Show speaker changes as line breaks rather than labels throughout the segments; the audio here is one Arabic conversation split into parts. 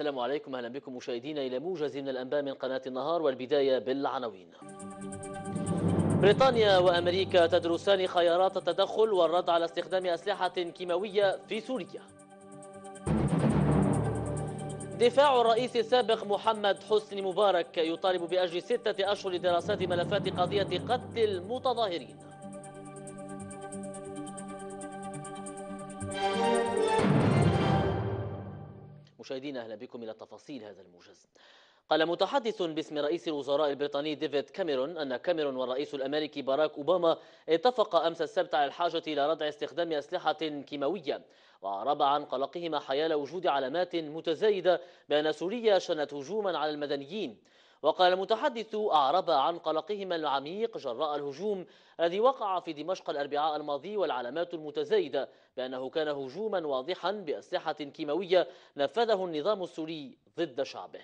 السلام عليكم اهلا بكم مشاهدينا الى موجز من الانباء من قناه النهار والبدايه بالعناوين. بريطانيا وامريكا تدرسان خيارات التدخل والرد على استخدام اسلحه كيماويه في سوريا. دفاع الرئيس السابق محمد حسني مبارك يطالب باجل سته اشهر لدراسات ملفات قضيه قتل المتظاهرين. مشاهدينا أهلا بكم إلى تفاصيل هذا الموجز قال متحدث باسم رئيس الوزراء البريطاني ديفيد كاميرون أن كاميرون والرئيس الأمريكي باراك أوباما اتفقا أمس السبت على الحاجة إلى ردع استخدام أسلحة كيماوية وأعرب عن قلقهما حيال وجود علامات متزايدة بأن سوريا شنت هجوما على المدنيين وقال المتحدث أعرب عن قلقهما العميق جراء الهجوم الذي وقع في دمشق الأربعاء الماضي والعلامات المتزايدة بأنه كان هجوما واضحا بأسلحة كيماوية نفذه النظام السوري ضد شعبه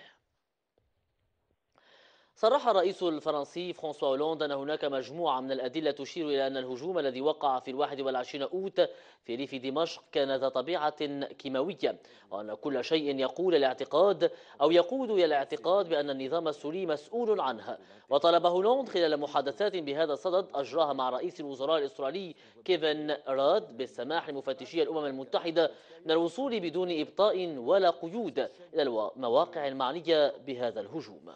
صرح الرئيس الفرنسي فرانسوا هولوند أن هناك مجموعة من الأدلة تشير إلى أن الهجوم الذي وقع في الواحد والعشرين أوت في ريف دمشق كان ذا طبيعة كيماوية وأن كل شيء يقول الاعتقاد أو يقود إلى الاعتقاد بأن النظام السوري مسؤول عنها وطلب هولوند خلال محادثات بهذا الصدد أجراها مع رئيس الوزراء الإسرائيلي كيفن راد بالسماح لمفتشي الأمم المتحدة من الوصول بدون إبطاء ولا قيود إلى المواقع المعنية بهذا الهجوم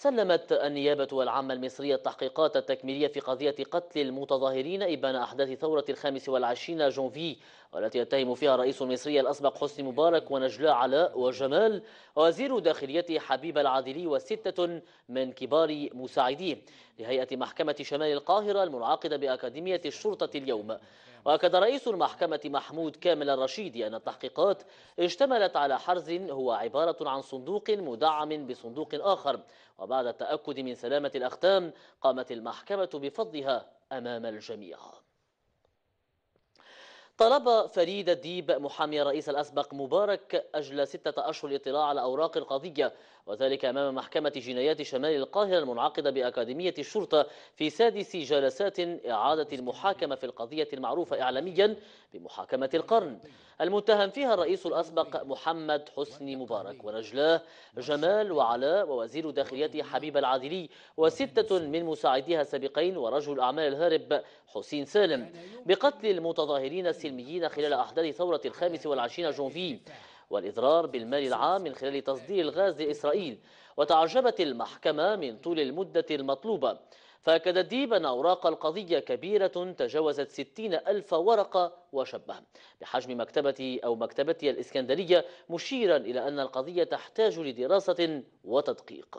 سلمت النيابة العامة المصرية التحقيقات التكميلية في قضية قتل المتظاهرين إبان أحداث ثورة الخامس والعشرين جونفي والتي يتهم فيها الرئيس المصري الأسبق حسني مبارك ونجلاء علاء وجمال وزير داخلية حبيب العادلي وستة من كبار مساعديه لهيئة محكمة شمال القاهرة المنعقدة بأكاديمية الشرطة اليوم وأكد رئيس المحكمة محمود كامل الرشيدي أن التحقيقات اشتملت على حرز هو عبارة عن صندوق مدعم بصندوق آخر وبعد التأكد من سلامة الأختام قامت المحكمة بفضها أمام الجميع طلب فريد الديب محامي الرئيس الأسبق مبارك أجل ستة أشهر الاطلاع على أوراق القضية وذلك أمام محكمة جنايات شمال القاهرة المنعقدة بأكاديمية الشرطة في سادس جلسات إعادة المحاكمة في القضية المعروفة إعلاميا بمحاكمة القرن المتهم فيها الرئيس الأسبق محمد حسني مبارك ورجلاه جمال وعلاء ووزير داخليته حبيب العادلي وستة من مساعديها السابقين ورجل أعمال الهارب حسين سالم بقتل المتظاهرين السلميين خلال أحداث ثورة الخامس والعشرين جونفي والإضرار بالمال العام من خلال تصدير الغاز لإسرائيل وتعجبت المحكمة من طول المدة المطلوبة فأكد ديب أن أوراق القضية كبيرة تجاوزت 60 ألف ورقة وشبه بحجم مكتبة أو مكتبتي الإسكندرية مشيرا إلى أن القضية تحتاج لدراسة وتدقيق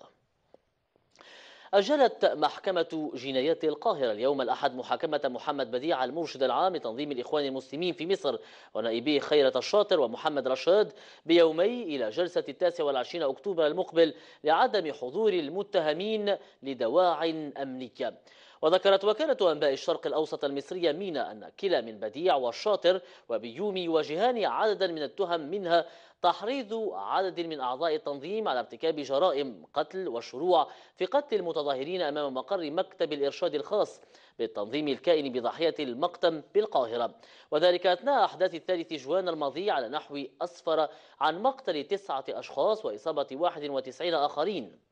أجلت محكمة جنايات القاهرة اليوم الأحد محاكمة محمد بديع المرشد العام لتنظيم الإخوان المسلمين في مصر ونائبي خيرة الشاطر ومحمد رشاد بيومي إلى جلسة التاسع والعشرين أكتوبر المقبل لعدم حضور المتهمين لدواع أمنية وذكرت وكالة أنباء الشرق الأوسط المصرية مينا أن كلا من بديع والشاطر وبيومي يواجهان عددا من التهم منها تحريض عدد من أعضاء التنظيم على ارتكاب جرائم قتل والشروع في قتل المتظاهرين أمام مقر مكتب الإرشاد الخاص بالتنظيم الكائن بضحية المقتم بالقاهرة وذلك أثناء أحداث الثالث جوان الماضي على نحو أسفر عن مقتل تسعة أشخاص وإصابة 91 آخرين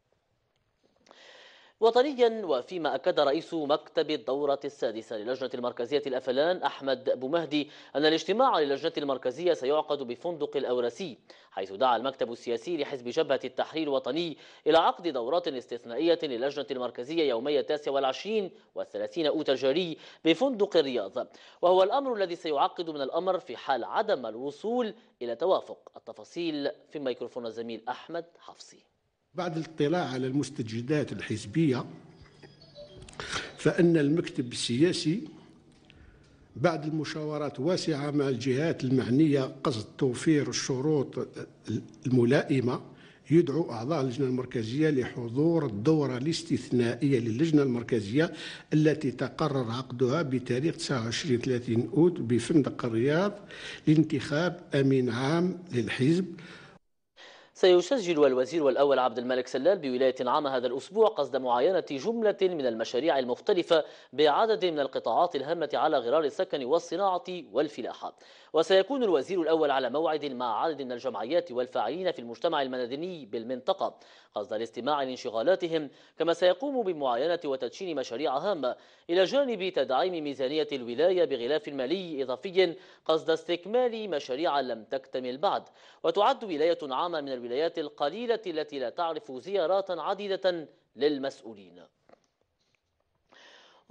وطنيا وفيما أكد رئيس مكتب الدورة السادسة للجنة المركزية الأفلان أحمد أبو مهدي أن الاجتماع للجنة المركزية سيعقد بفندق الأوراسي حيث دعا المكتب السياسي لحزب جبهة التحرير الوطني إلى عقد دورات استثنائية للجنة المركزية يومي التاسع والعشرين والثلاثين أوت الجاري بفندق الرياض وهو الأمر الذي سيعقد من الأمر في حال عدم الوصول إلى توافق التفاصيل في ميكروفون الزميل أحمد حفصي
بعد الاطلاع على المستجدات الحزبية فإن المكتب السياسي بعد المشاورات واسعة مع الجهات المعنية قصد توفير الشروط الملائمة يدعو أعضاء اللجنة المركزية لحضور الدورة الاستثنائية للجنة المركزية التي تقرر عقدها بتاريخ 29 30 أوت بفندق الرياض لانتخاب أمين عام للحزب
سيسجل الوزير الأول عبد الملك سلال بولاية عامة هذا الأسبوع قصد معاينة جملة من المشاريع المختلفة بعدد من القطاعات الهامة على غرار السكن والصناعة والفلاحة وسيكون الوزير الأول على موعد مع عدد من الجمعيات والفاعلين في المجتمع المدني بالمنطقة قصد الاستماع لانشغالاتهم كما سيقوم بمعاينة وتدشين مشاريع هامة إلى جانب تدعيم ميزانية الولاية بغلاف مالي إضافي قصد استكمال مشاريع لم تكتمل بعد وتعد ولاية عامة من الولاية الولايات القليلة التي لا تعرف زيارات عديدة للمسؤولين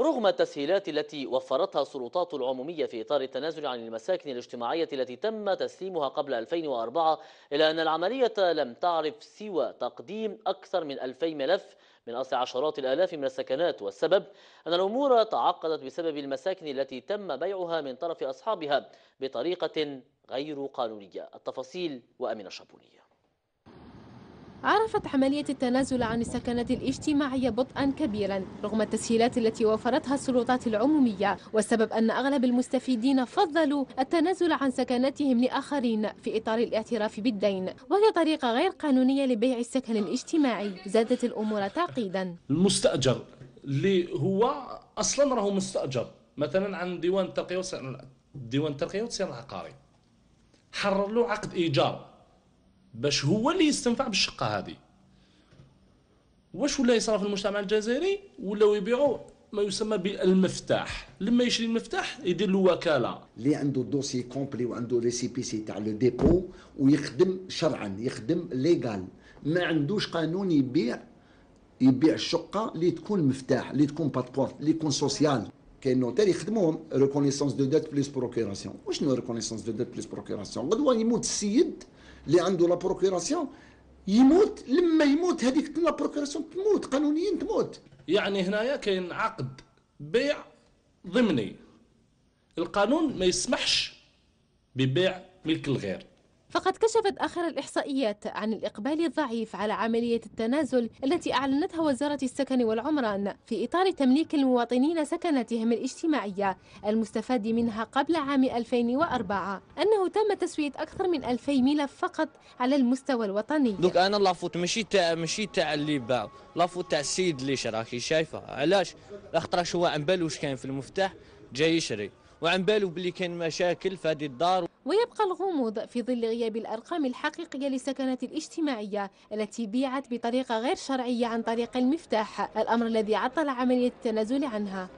رغم التسهيلات التي وفرتها السلطات العمومية في إطار التنازل عن المساكن الاجتماعية التي تم تسليمها قبل 2004 إلا أن العملية لم تعرف سوى تقديم أكثر من 2000 ملف من أصل عشرات الآلاف من السكنات والسبب أن الأمور تعقدت بسبب المساكن التي تم بيعها من طرف أصحابها بطريقة غير قانونية التفاصيل وأمن الشابونية
عرفت عملية التنازل عن السكنة الاجتماعية بطئا كبيرا رغم التسهيلات التي وفرتها السلطات العمومية والسبب أن أغلب المستفيدين فضلوا التنازل عن سكناتهم لآخرين في إطار الاعتراف بالدين وهي طريقة غير قانونية لبيع السكن الاجتماعي زادت الأمور تعقيدا
المستأجر اللي هو أصلا راهو مستأجر مثلا عن ديوان الترقية ديوان الترقية والسير العقاري حرر له عقد إيجار باش هو اللي يستنفع بالشقه هذه واش ولا يصرف المجتمع الجزائري ولاو يبيعوا ما يسمى بالمفتاح لما يشري المفتاح يدير له وكاله
اللي عنده دوسي كومبلي وعنده ريسيبيسي تاع لو ديبو ويخدم شرعا يخدم ليغال ما عندوش قانون يبيع يبيع الشقه اللي تكون مفتاح اللي تكون باسبورت اللي تكون سوسيال كاين نوتير يخدموهم ريكونيسونس دو ديت بليس بروكيراسيون وشنو ريكونيسونس دو ديت بليس بروكيراسيون غدوه يموت السيد اللي عنده لا بروكوراسيون يموت لما يموت هذيك لا بروكوراسيون تموت قانونيا تموت
يعني هنايا كاين عقد بيع ضمني القانون ما يسمحش ببيع ملك الغير
فقد كشفت آخر الإحصائيات عن الإقبال الضعيف على عملية التنازل التي أعلنتها وزارة السكن والعمران في إطار تمليك المواطنين سكناتهم الاجتماعية المستفاد منها قبل عام 2004 أنه تم تسوية أكثر من 2000 ملف فقط على المستوى الوطني دوك
أنا لافوت ماشي تاع ماشي تاع اللي باع لافوت تاع السيد اللي شراكي شايفة علاش خاطر هو عن بالو واش كاين في المفتاح جاي يشري وعن بالو بلي كاين مشاكل في هذه الدار
ويبقى الغموض في ظل غياب الأرقام الحقيقية للسكنات الاجتماعية التي بيعت بطريقة غير شرعية عن طريق المفتاح الأمر الذي عطل عملية التنازل عنها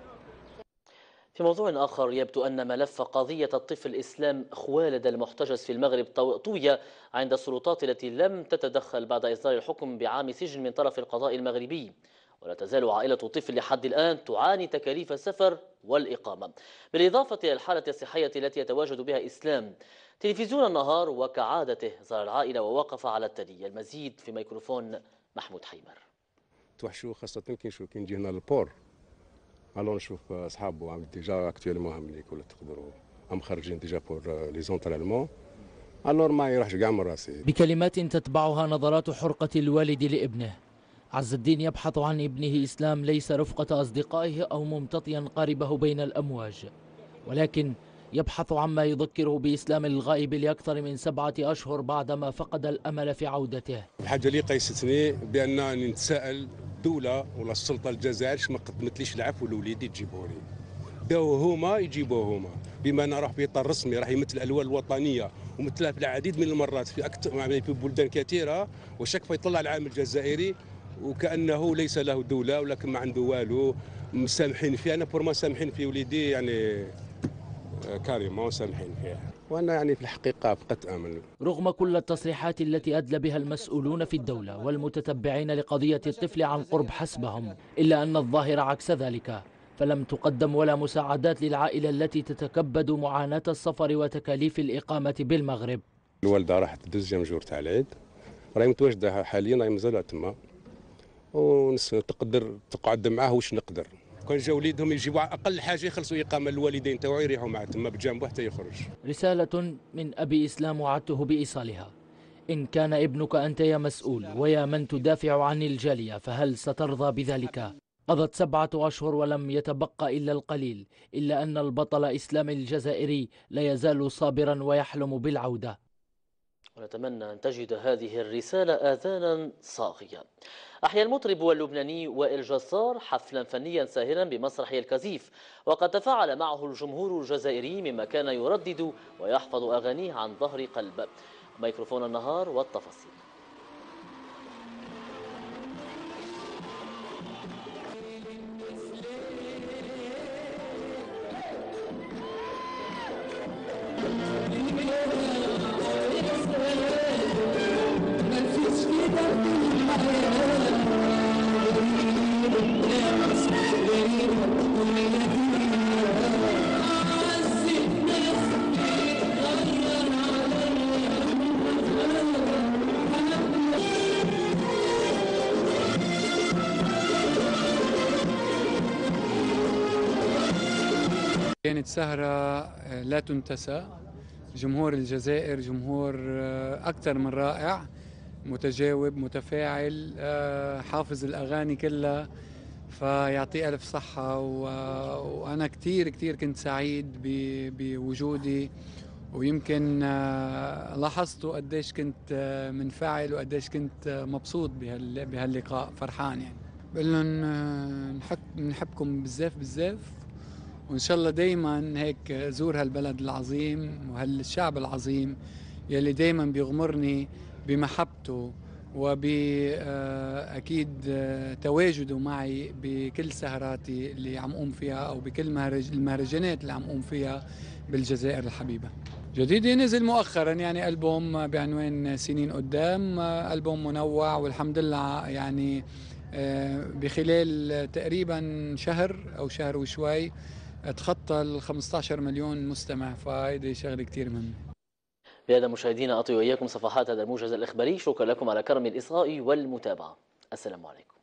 في موضوع آخر يبدو أن ملف قضية الطفل إسلام خوالد المحتجز في المغرب طوي عند السلطات التي لم تتدخل بعد إصدار الحكم بعام سجن من طرف القضاء المغربي ولا تزال عائلة طفل لحد الآن تعاني تكاليف السفر والإقامة بالإضافة إلى الحالة الصحية التي يتواجد بها إسلام تلفزيون النهار وكعادته زار العائلة ووقف على الثدي المزيد في ميكروفون محمود حيمر
توحشوا خاصة كي نشوف كي نجي هنا للبور الو نشوف اصحابه عم ديجا اكتويلمون هم اللي كل تقدروا هم خارجين ديجا بور لي زونترالمون الو ما يروحش كاع من راسي
بكلمات تتبعها نظرات حرقة الوالد لابنه عز الدين يبحث عن ابنه إسلام ليس رفقة أصدقائه أو ممتطيا قاربه بين الأمواج ولكن يبحث عما يذكره بإسلام الغائب لأكثر من سبعة أشهر بعدما فقد الأمل في عودته
الحاجة اللي قيستني بأنني نتساءل الدولة ولا السلطة الجزائر ما قدمتليش العفو لوليدي تجيبوني داو هما يجيبوه هما بما انا راح بيطار رسمي راح يمثل الالوان الوطنيه ومثلها في العديد من المرات في اكثر يعني في بلدان كثيره وشك فيطلع العام الجزائري وكانه ليس له دوله ولكن ما عنده والو مسامحين فيه انا بور ما سامحين في وليدي يعني آه، ما سامحين فيه وانا يعني في الحقيقه فقدت امل
رغم كل التصريحات التي ادلى بها المسؤولون في الدوله والمتتبعين لقضيه الطفل عن قرب حسبهم الا ان الظاهر عكس ذلك فلم تقدم ولا مساعدات للعائله التي تتكبد معاناه السفر وتكاليف الاقامه بالمغرب
الوالده راحت تدز جمجورة تاع العيد راهي متواجده حاليا راهي مازال تما ونقدر تقعد معاه واش نقدر كان جا وليدهم يجيبوا اقل حاجه يخلصوا اقامه الوالدين تاعو يريحوا معاه تما بجانبه حتى يخرج
رساله من ابي اسلام وعدته بايصالها إن كان ابنك أنت يا مسؤول ويا من تدافع عن الجالية فهل سترضى بذلك؟ قضت سبعة أشهر ولم يتبقى إلا القليل إلا أن البطل إسلام الجزائري لا يزال صابرا ويحلم بالعودة
ونتمنى أن تجد هذه الرسالة آذانا صاغية أحيا المطرب اللبناني وائل جسار حفلا فنيا ساهرا بمسرح الكزيف وقد تفاعل معه الجمهور الجزائري مما كان يردد ويحفظ أغانيه عن ظهر قلب ميكروفون النهار والتفاصيل
سهرة آه، لا تنتسى جمهور الجزائر جمهور آه، أكثر من رائع متجاوب متفاعل آه، حافظ الأغاني كلها فيعطيه ألف صحة وأنا كثير كثير كنت سعيد بوجودي ويمكن لاحظتوا قديش كنت منفعل وقديش كنت مبسوط بهاللقاء فرحان يعني بقول لهم نحب نحبكم بزاف بزاف وإن شاء الله دايما هيك زور هالبلد العظيم وهالشعب العظيم يلي دايما بيغمرني بمحبته وبأكيد آه، آه، تواجده معي بكل سهراتي اللي عم قوم فيها أو بكل المهرجانات اللي عم قوم فيها بالجزائر الحبيبة جديدي نزل مؤخرا يعني ألبوم بعنوان سنين قدام آه، ألبوم منوع والحمد لله يعني بخلال تقريبا شهر أو شهر وشوي تخطى ال 15 مليون مستمع فهيدي شغله كثير مهمه
بهذا مشاهدينا اطي واياكم صفحات هذا الموجز الاخباري شكرا لكم على كرم الاصغاء والمتابعه السلام عليكم